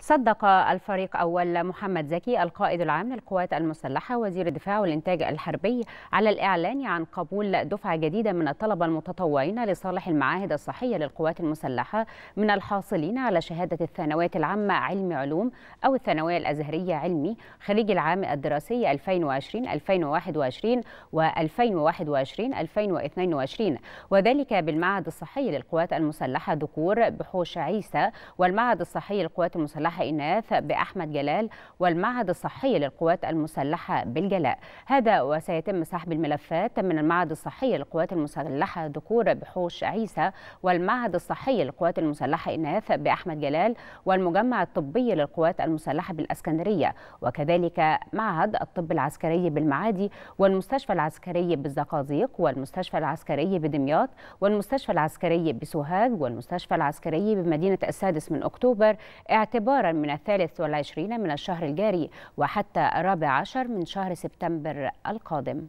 صدق الفريق أول محمد زكي القائد العام للقوات المسلحة وزير الدفاع والإنتاج الحربي على الإعلان عن قبول دفعة جديدة من الطلبة المتطوعين لصالح المعاهد الصحية للقوات المسلحة من الحاصلين على شهادة الثانوية العامة علم علوم أو الثانوية الأزهرية علمي خريج العام الدراسي 2020-2021 و2021-2022 وذلك بالمعهد الصحي للقوات المسلحة ذكور بحوش عيسى والمعهد الصحي للقوات المسلحة المسلحة إناث بأحمد جلال والمعهد الصحي للقوات المسلحة بالجلاء هذا وسيتم سحب الملفات من المعهد الصحي للقوات المسلحة ذكور بحوش عيسى والمعهد الصحي للقوات المسلحة إناث بأحمد جلال والمجمع الطبي للقوات المسلحة بالأسكندرية وكذلك معهد الطب العسكري بالمعادي والمستشفى العسكري بالزقازيق والمستشفى العسكري بدمياط والمستشفى العسكري بسوهاج والمستشفى العسكري بمدينة السادس من أكتوبر اعتبار مرارا من الثالث والعشرين من الشهر الجاري وحتى الرابع عشر من شهر سبتمبر القادم